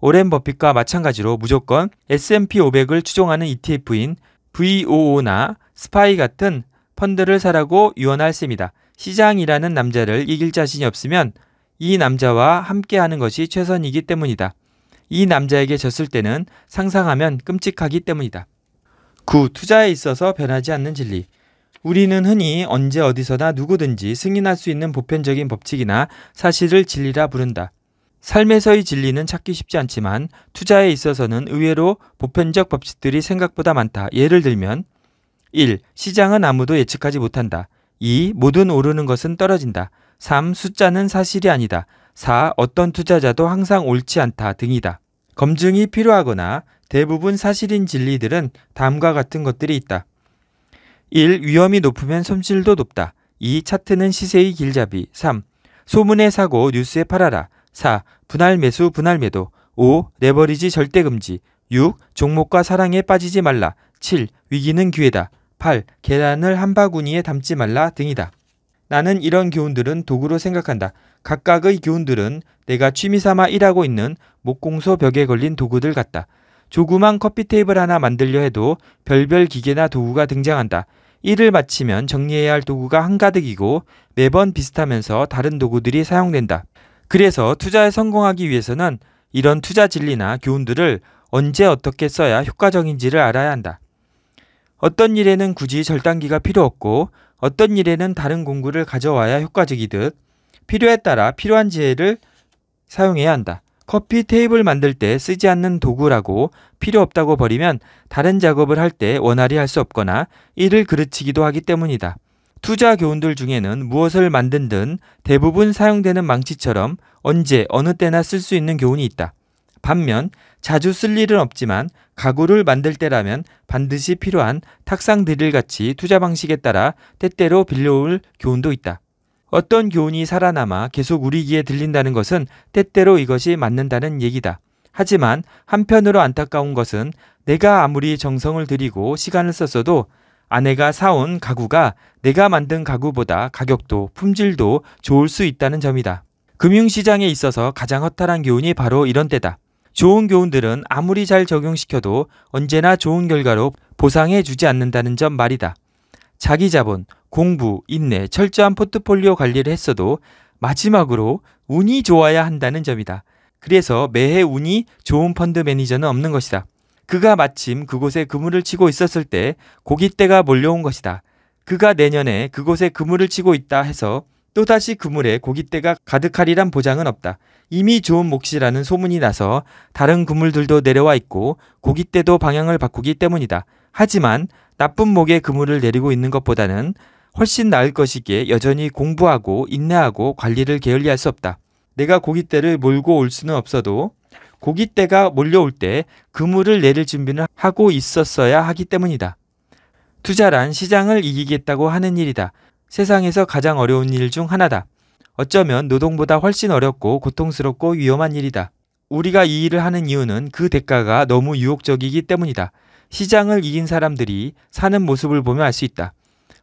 오랜 버핏과 마찬가지로 무조건 S&P 500을 추종하는 ETF인 VOO나 스파이 같은 펀드를 사라고 유언할 셈이다. 시장이라는 남자를 이길 자신이 없으면 이 남자와 함께하는 것이 최선이기 때문이다. 이 남자에게 졌을 때는 상상하면 끔찍하기 때문이다. 9. 투자에 있어서 변하지 않는 진리. 우리는 흔히 언제 어디서나 누구든지 승인할 수 있는 보편적인 법칙이나 사실을 진리라 부른다. 삶에서의 진리는 찾기 쉽지 않지만 투자에 있어서는 의외로 보편적 법칙들이 생각보다 많다. 예를 들면 1. 시장은 아무도 예측하지 못한다. 2. 모든 오르는 것은 떨어진다. 3. 숫자는 사실이 아니다. 4. 어떤 투자자도 항상 옳지 않다 등이다. 검증이 필요하거나 대부분 사실인 진리들은 다음과 같은 것들이 있다. 1. 위험이 높으면 손실도 높다. 2. 차트는 시세의 길잡이. 3. 소문의 사고 뉴스에 팔아라. 4. 분할 매수 분할 매도. 5. 레버리지 절대 금지. 6. 종목과 사랑에 빠지지 말라. 7. 위기는 기회다. 8. 계란을 한 바구니에 담지 말라 등이다. 나는 이런 교훈들은 도구로 생각한다. 각각의 교훈들은 내가 취미삼아 일하고 있는 목공소 벽에 걸린 도구들 같다. 조그만 커피 테이블 하나 만들려 해도 별별 기계나 도구가 등장한다. 이를 마치면 정리해야 할 도구가 한가득이고 매번 비슷하면서 다른 도구들이 사용된다. 그래서 투자에 성공하기 위해서는 이런 투자 진리나 교훈들을 언제 어떻게 써야 효과적인지를 알아야 한다. 어떤 일에는 굳이 절단기가 필요 없고 어떤 일에는 다른 공구를 가져와야 효과적이듯 필요에 따라 필요한 지혜를 사용해야 한다. 커피 테이블 만들 때 쓰지 않는 도구라고 필요 없다고 버리면 다른 작업을 할 때 원활히 할 수 없거나 이를 그르치기도 하기 때문이다. 투자 교훈들 중에는 무엇을 만든든 대부분 사용되는 망치처럼 언제 어느 때나 쓸 수 있는 교훈이 있다. 반면 자주 쓸 일은 없지만 가구를 만들 때라면 반드시 필요한 탁상 드릴 같이 투자 방식에 따라 때때로 빌려올 교훈도 있다. 어떤 교훈이 살아남아 계속 우리 귀에 들린다는 것은 때때로 이것이 맞는다는 얘기다. 하지만 한편으로 안타까운 것은 내가 아무리 정성을 들이고 시간을 썼어도 아내가 사온 가구가 내가 만든 가구보다 가격도 품질도 좋을 수 있다는 점이다. 금융시장에 있어서 가장 허탈한 교훈이 바로 이런 때다. 좋은 교훈들은 아무리 잘 적용시켜도 언제나 좋은 결과로 보상해 주지 않는다는 점 말이다. 자기 자본, 공부, 인내, 철저한 포트폴리오 관리를 했어도 마지막으로 운이 좋아야 한다는 점이다. 그래서 매해 운이 좋은 펀드 매니저는 없는 것이다. 그가 마침 그곳에 그물을 치고 있었을 때 고깃대가 몰려온 것이다. 그가 내년에 그곳에 그물을 치고 있다 해서 또다시 그물에 고깃대가 가득하리란 보장은 없다. 이미 좋은 몫이라는 소문이 나서 다른 그물들도 내려와 있고 고깃대도 방향을 바꾸기 때문이다. 하지만 나쁜 목에 그물을 내리고 있는 것보다는 훨씬 나을 것이기에 여전히 공부하고 인내하고 관리를 게을리할 수 없다. 내가 고깃대를 몰고 올 수는 없어도 고깃대가 몰려올 때 그물을 내릴 준비는 하고 있었어야 하기 때문이다. 투자란 시장을 이기겠다고 하는 일이다. 세상에서 가장 어려운 일 중 하나다. 어쩌면 노동보다 훨씬 어렵고 고통스럽고 위험한 일이다. 우리가 이 일을 하는 이유는 그 대가가 너무 유혹적이기 때문이다. 시장을 이긴 사람들이 사는 모습을 보면 알 수 있다.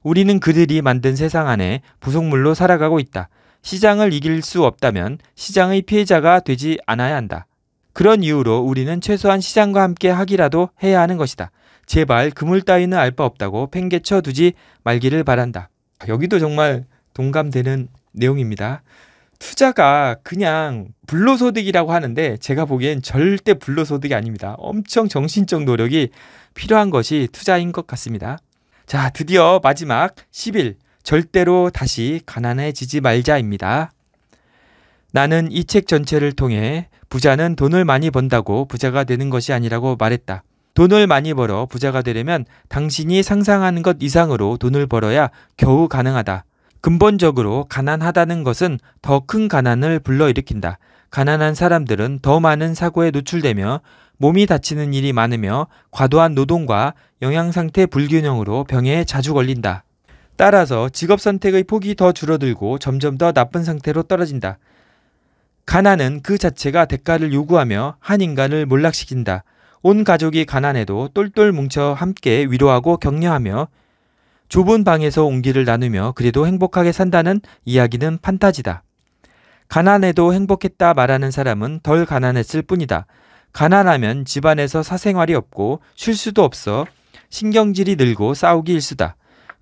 우리는 그들이 만든 세상 안에 부속물로 살아가고 있다. 시장을 이길 수 없다면 시장의 피해자가 되지 않아야 한다. 그런 이유로 우리는 최소한 시장과 함께 하기라도 해야 하는 것이다. 제발 그물 따위는 알 바 없다고 팽개쳐 두지 말기를 바란다. 여기도 정말 동감되는 내용입니다. 투자가 그냥 불로소득이라고 하는데 제가 보기엔 절대 불로소득이 아닙니다. 엄청 정신적 노력이 필요한 것이 투자인 것 같습니다. 자, 드디어 마지막 10일. 절대로 다시 가난해지지 말자입니다. 나는 이 책 전체를 통해 부자는 돈을 많이 번다고 부자가 되는 것이 아니라고 말했다. 돈을 많이 벌어 부자가 되려면 당신이 상상하는 것 이상으로 돈을 벌어야 겨우 가능하다. 근본적으로 가난하다는 것은 더 큰 가난을 불러일으킨다. 가난한 사람들은 더 많은 사고에 노출되며 몸이 다치는 일이 많으며 과도한 노동과 영양상태 불균형으로 병에 자주 걸린다. 따라서 직업 선택의 폭이 더 줄어들고 점점 더 나쁜 상태로 떨어진다. 가난은 그 자체가 대가를 요구하며 한 인간을 몰락시킨다. 온 가족이 가난해도 똘똘 뭉쳐 함께 위로하고 격려하며 좁은 방에서 온기를 나누며 그래도 행복하게 산다는 이야기는 판타지다. 가난해도 행복했다 말하는 사람은 덜 가난했을 뿐이다. 가난하면 집안에서 사생활이 없고 쉴 수도 없어 신경질이 늘고 싸우기 일수다.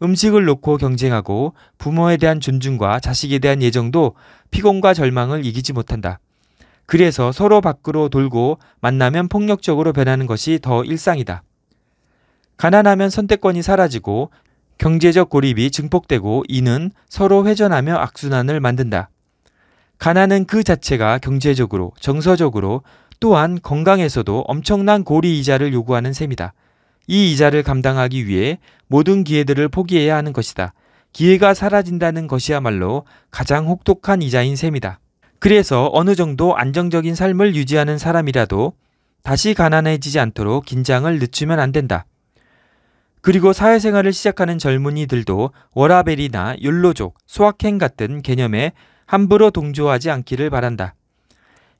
음식을 놓고 경쟁하고 부모에 대한 존중과 자식에 대한 예정도 피곤과 절망을 이기지 못한다. 그래서 서로 밖으로 돌고 만나면 폭력적으로 변하는 것이 더 일상이다. 가난하면 선택권이 사라지고 경제적 고립이 증폭되고 이는 서로 회전하며 악순환을 만든다. 가난은 그 자체가 경제적으로, 정서적으로 또한 건강에서도 엄청난 고리 이자를 요구하는 셈이다. 이 이자를 감당하기 위해 모든 기회들을 포기해야 하는 것이다. 기회가 사라진다는 것이야말로 가장 혹독한 이자인 셈이다. 그래서 어느 정도 안정적인 삶을 유지하는 사람이라도 다시 가난해지지 않도록 긴장을 늦추면 안 된다. 그리고 사회생활을 시작하는 젊은이들도 워라벨이나 율로족, 소확행 같은 개념에 함부로 동조하지 않기를 바란다.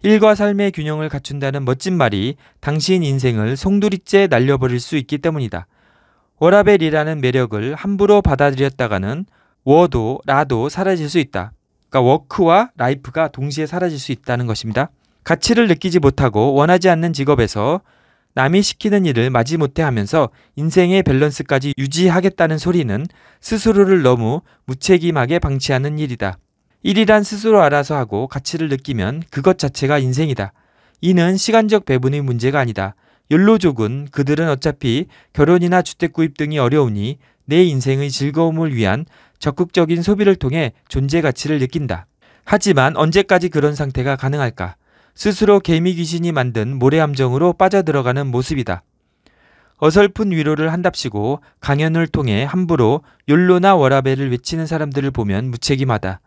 일과 삶의 균형을 갖춘다는 멋진 말이 당신 인생을 송두리째 날려버릴 수 있기 때문이다. 워라벨이라는 매력을 함부로 받아들였다가는 워도 라도 사라질 수 있다. 그러니까 워크와 라이프가 동시에 사라질 수 있다는 것입니다. 가치를 느끼지 못하고 원하지 않는 직업에서 남이 시키는 일을 마지못해 하면서 인생의 밸런스까지 유지하겠다는 소리는 스스로를 너무 무책임하게 방치하는 일이다. 일이란 스스로 알아서 하고 가치를 느끼면 그것 자체가 인생이다. 이는 시간적 배분의 문제가 아니다. 연로족은 그들은 어차피 결혼이나 주택 구입 등이 어려우니 내 인생의 즐거움을 위한 적극적인 소비를 통해 존재 가치를 느낀다. 하지만 언제까지 그런 상태가 가능할까? 스스로 개미 귀신이 만든 모래 함정으로 빠져들어가는 모습이다. 어설픈 위로를 한답시고 강연을 통해 함부로 욜로나 워라벨을 외치는 사람들을 보면 무책임하다.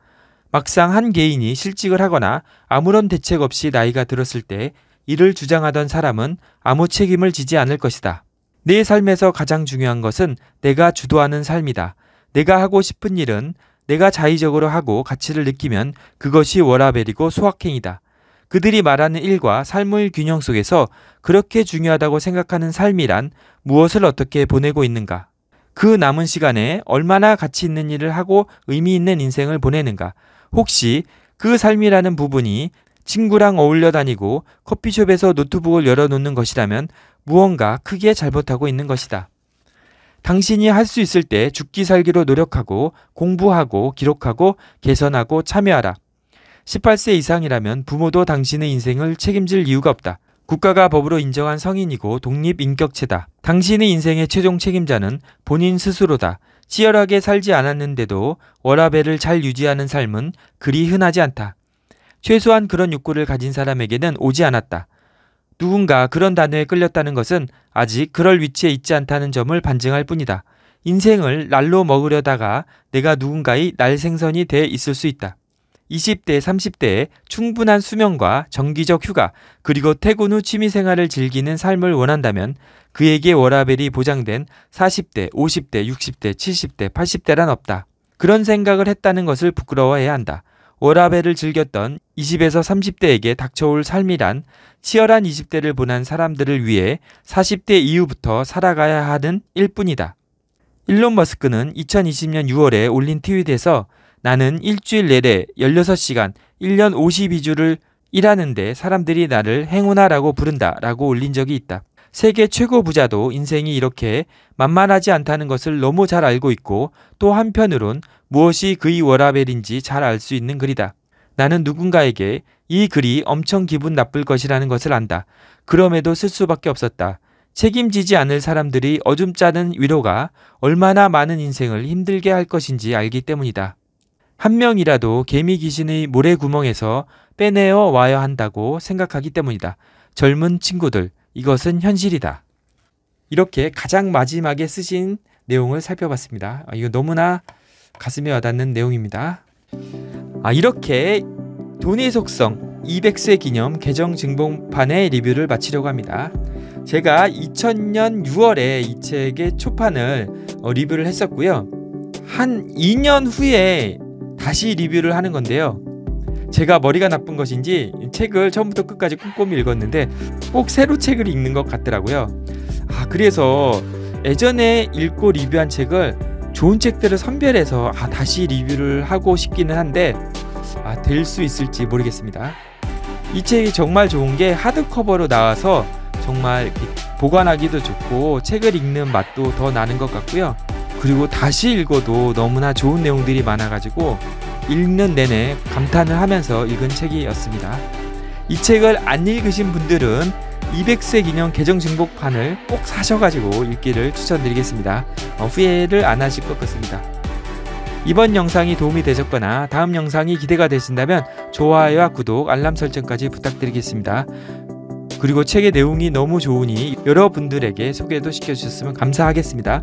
막상 한 개인이 실직을 하거나 아무런 대책 없이 나이가 들었을 때 이를 주장하던 사람은 아무 책임을 지지 않을 것이다. 내 삶에서 가장 중요한 것은 내가 주도하는 삶이다. 내가 하고 싶은 일은 내가 자의적으로 하고 가치를 느끼면 그것이 워라벨이고 소확행이다. 그들이 말하는 일과 삶의 균형 속에서 그렇게 중요하다고 생각하는 삶이란 무엇을 어떻게 보내고 있는가? 그 남은 시간에 얼마나 가치 있는 일을 하고 의미 있는 인생을 보내는가? 혹시 그 삶이라는 부분이 친구랑 어울려 다니고 커피숍에서 노트북을 열어놓는 것이라면 무언가 크게 잘못하고 있는 것이다. 당신이 할 수 있을 때 죽기 살기로 노력하고 공부하고 기록하고 개선하고 참여하라. 18세 이상이라면 부모도 당신의 인생을 책임질 이유가 없다. 국가가 법으로 인정한 성인이고 독립인격체다. 당신의 인생의 최종 책임자는 본인 스스로다. 치열하게 살지 않았는데도 워라벨을 잘 유지하는 삶은 그리 흔하지 않다. 최소한 그런 욕구를 가진 사람에게는 오지 않았다. 누군가 그런 단어에 끌렸다는 것은 아직 그럴 위치에 있지 않다는 점을 반증할 뿐이다. 인생을 날로 먹으려다가 내가 누군가의 날 생선이 돼 있을 수 있다. 20대, 30대에 충분한 수면과 정기적 휴가, 그리고 퇴근 후 취미 생활을 즐기는 삶을 원한다면 그에게 워라벨이 보장된 40대, 50대, 60대, 70대, 80대란 없다. 그런 생각을 했다는 것을 부끄러워해야 한다. 워라벨을 즐겼던 20에서 30대에게 닥쳐올 삶이란 치열한 20대를 보낸 사람들을 위해 40대 이후부터 살아가야 하는 일뿐이다. 일론 머스크는 2020년 6월에 올린 트윗에서 나는 일주일 내내 16시간 1년 52주를 일하는데 사람들이 나를 행운아라고 부른다 라고 올린 적이 있다. 세계 최고 부자도 인생이 이렇게 만만하지 않다는 것을 너무 잘 알고 있고 또 한편으론 무엇이 그의 워라벨인지 잘 알 수 있는 글이다. 나는 누군가에게 이 글이 엄청 기분 나쁠 것이라는 것을 안다. 그럼에도 쓸 수밖에 없었다. 책임지지 않을 사람들이 어줌 짜는 위로가 얼마나 많은 인생을 힘들게 할 것인지 알기 때문이다. 한 명이라도 개미 귀신의 모래 구멍에서 빼내어 와야 한다고 생각하기 때문이다. 젊은 친구들, 이것은 현실이다. 이렇게 가장 마지막에 쓰신 내용을 살펴봤습니다. 아, 이거 너무나 가슴에 와닿는 내용입니다. 아, 이렇게 돈의 속성 200세 기념 개정 증봉판의 리뷰를 마치려고 합니다. 제가 2000년 6월에 이 책의 초판을 어, 리뷰를 했었고요. 한 2년 후에 다시 리뷰를 하는 건데요. 제가 머리가 나쁜 것인지 책을 처음부터 끝까지 꼼꼼히 읽었는데 꼭 새로 책을 읽는 것 같더라고요. 아, 그래서 예전에 읽고 리뷰한 책을 좋은 책들을 선별해서 아, 다시 리뷰를 하고 싶기는 한데 아, 될 수 있을지 모르겠습니다. 이 책이 정말 좋은 게 하드커버로 나와서 정말 보관하기도 좋고 책을 읽는 맛도 더 나는 것 같고요. 그리고 다시 읽어도 너무나 좋은 내용들이 많아가지고 읽는 내내 감탄을 하면서 읽은 책이었습니다. 이 책을 안 읽으신 분들은 200세 기념 개정 중복판을 꼭 사셔가지고 읽기를 추천드리겠습니다. 어, 후회를 안 하실 것 같습니다. 이번 영상이 도움이 되셨거나 다음 영상이 기대가 되신다면 좋아요와 구독, 알람 설정까지 부탁드리겠습니다. 그리고 책의 내용이 너무 좋으니 여러분들에게 소개도 시켜주셨으면 감사하겠습니다.